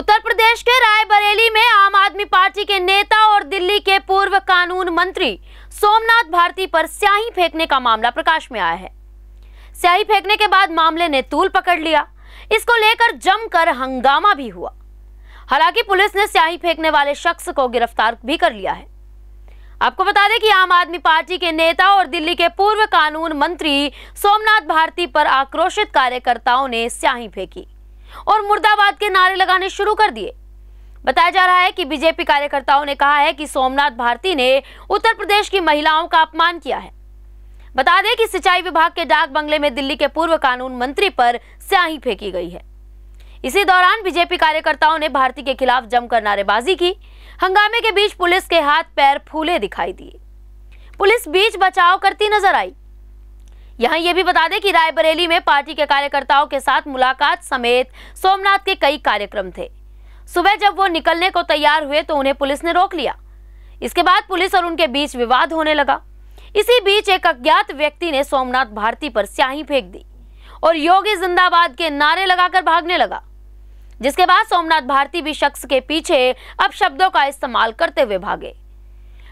उत्तर प्रदेश के रायबरेली में आम आदमी पार्टी के नेता और दिल्ली के पूर्व कानून मंत्री सोमनाथ भारती पर स्याही फेंकने का मामला प्रकाश में आया है स्याही फेंकने के बाद मामले ने तूल पकड़ लिया इसको लेकर जमकर हंगामा भी हुआ हालांकि पुलिस ने स्याही फेंकने वाले शख्स को गिरफ्तार भी कर लिया है आपको बता दें कि आम आदमी पार्टी के नेता और दिल्ली के पूर्व कानून मंत्री सोमनाथ भारती पर आक्रोशित कार्यकर्ताओं ने स्याही फेंकी और मुर्दाबाद के नारे लगाने शुरू कर दिए बताया जा रहा है कि बीजेपी कार्यकर्ताओं ने कहा है कि सोमनाथ भारती ने उत्तर प्रदेश की महिलाओं का अपमान किया है बता दें कि सिंचाई विभाग के डाक बंगले में दिल्ली के पूर्व कानून मंत्री पर स्याही फेंकी गई है इसी दौरान बीजेपी कार्यकर्ताओं ने भारती के खिलाफ जमकर नारेबाजी की हंगामे के बीच पुलिस के हाथ पैर फूले दिखाई दिए पुलिस बीच बचाव करती नजर आई यहाँ ये भी बता दें कि रायबरेली में पार्टी के कार्यकर्ताओं के साथ मुलाकात समेत सोमनाथ के कई कार्यक्रम थे सुबह जब वो निकलने को तैयार हुए तो उन्हें पुलिस ने रोक लिया इसके बाद पुलिस और उनके बीच विवाद होने लगा इसी बीच एक अज्ञात व्यक्ति ने सोमनाथ भारती पर स्याही फेंक दी और योगी जिंदाबाद के नारे लगाकर भागने लगा जिसके बाद सोमनाथ भारती भी शख्स के पीछे अब शब्दों का इस्तेमाल करते हुए भागे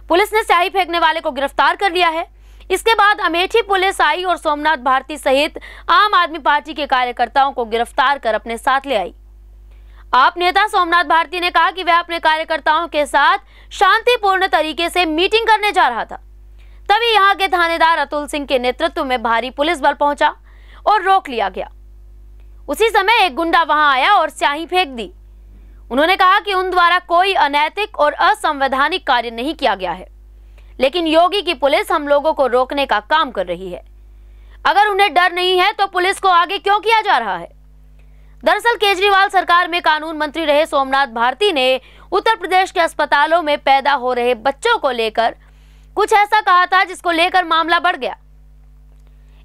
पुलिस ने स्याही फेंकने वाले को गिरफ्तार कर लिया है इसके बाद अमेठी पुलिस आई और सोमनाथ भारती सहित आम आदमी पार्टी के कार्यकर्ताओं को गिरफ्तार कर अपने साथ ले आई आप नेता सोमनाथ भारती ने कहा कि वह अपने कार्यकर्ताओं के साथ शांतिपूर्ण तरीके से मीटिंग करने जा रहा था तभी यहाँ के थानेदार अतुल सिंह के नेतृत्व में भारी पुलिस बल पहुंचा और रोक लिया गया उसी समय एक गुंडा वहां आया और स्याही फेंक दी उन्होंने कहा कि उन द्वारा कोई अनैतिक और असंवैधानिक कार्य नहीं किया गया है लेकिन योगी की पुलिस हम लोगों को रोकने का काम कर रही है अगर उन्हें डर नहीं है तो पुलिस को आगे क्यों किया जा रहा है दरअसल केजरीवाल सरकार में कानून मंत्री रहे सोमनाथ भारती ने उत्तर प्रदेश के अस्पतालों में पैदा हो रहे बच्चों को लेकर कुछ ऐसा कहा था जिसको लेकर मामला बढ़ गया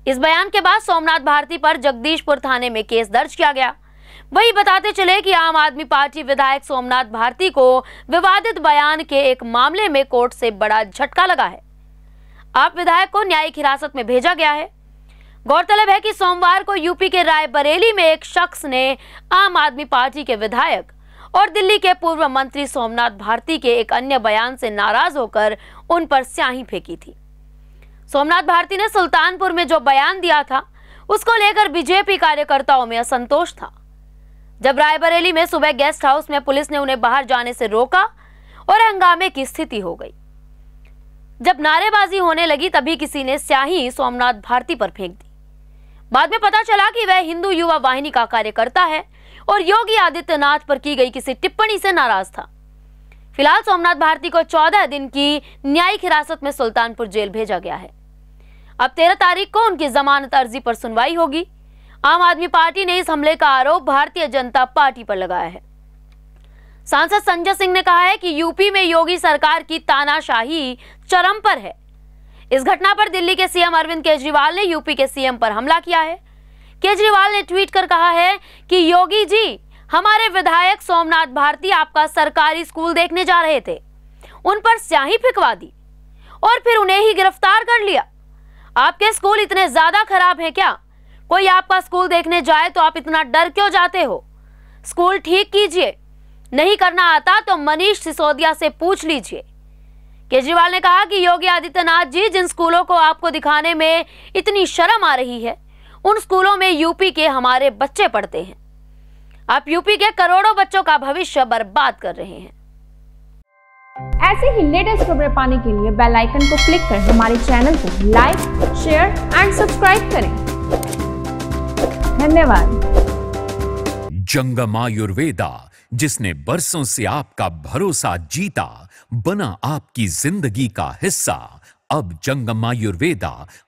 इस बयान के बाद सोमनाथ भारती पर जगदीशपुर थाने में केस दर्ज किया गया वही बताते चले कि आम आदमी पार्टी विधायक सोमनाथ भारती को विवादित बयान के एक मामले में कोर्ट से बड़ा झटका लगा है आप विधायक को न्यायिक हिरासत में भेजा गया है गौरतलब है कि सोमवार को यूपी के रायबरेली में एक शख्स ने आम आदमी पार्टी के विधायक और दिल्ली के पूर्व मंत्री सोमनाथ भारती के एक अन्य बयान से नाराज होकर उन पर स्याही फेंकी थी सोमनाथ भारती ने सुल्तानपुर में जो बयान दिया था उसको लेकर बीजेपी कार्यकर्ताओं में असंतोष था जब रायबरेली में सुबह गेस्ट हाउस में पुलिस ने उन्हें बाहर जाने से रोका और हंगामे की स्थिति हो गई जब नारेबाजी होने लगी तभी किसी ने स्याही सोमनाथ भारती पर फेंक दी बाद में पता चला कि वह हिंदू युवा वाहिनी का कार्यकर्ता है और योगी आदित्यनाथ पर की गई किसी टिप्पणी से नाराज था फिलहाल सोमनाथ भारती को 14 दिन की न्यायिक हिरासत में सुल्तानपुर जेल भेजा गया है अब 13 तारीख को उनकी जमानत अर्जी पर सुनवाई होगी आम आदमी पार्टी ने इस हमले का आरोप भारतीय जनता पार्टी पर लगाया है सांसद संजय सिंह ने कहा है कि यूपी में योगी सरकार की तानाशाही चरम पर है इस घटना पर दिल्ली के सीएम अरविंद केजरीवाल ने यूपी के सीएम पर हमला किया है केजरीवाल ने ट्वीट कर कहा है कि योगी जी हमारे विधायक सोमनाथ भारती आपका सरकारी स्कूल देखने जा रहे थे उन पर स्याही फिकवा दी और फिर उन्हें ही गिरफ्तार कर लिया आपके स्कूल इतने ज्यादा खराब है क्या कोई आपका स्कूल देखने जाए तो आप इतना डर क्यों जाते हो स्कूल ठीक कीजिए नहीं करना आता तो मनीष सिसोदिया से पूछ लीजिए केजरीवाल ने कहा कि योगी आदित्यनाथ जी जिन स्कूलों को आपको दिखाने में इतनी शर्म आ रही है उन स्कूलों में यूपी के हमारे बच्चे पढ़ते हैं आप यूपी के करोड़ों बच्चों का भविष्य बर्बाद कर रहे हैं ऐसे ही लेटेस्ट खबरें पाने के लिए बेल आइकन को क्लिक कर हमारे चैनल को लाइक शेयर एंड सब्सक्राइब करें धन्यवाद जंगम आयुर्वेदा जिसने बरसों से आपका भरोसा जीता बना आपकी जिंदगी का हिस्सा अब जंगम आयुर्वेदा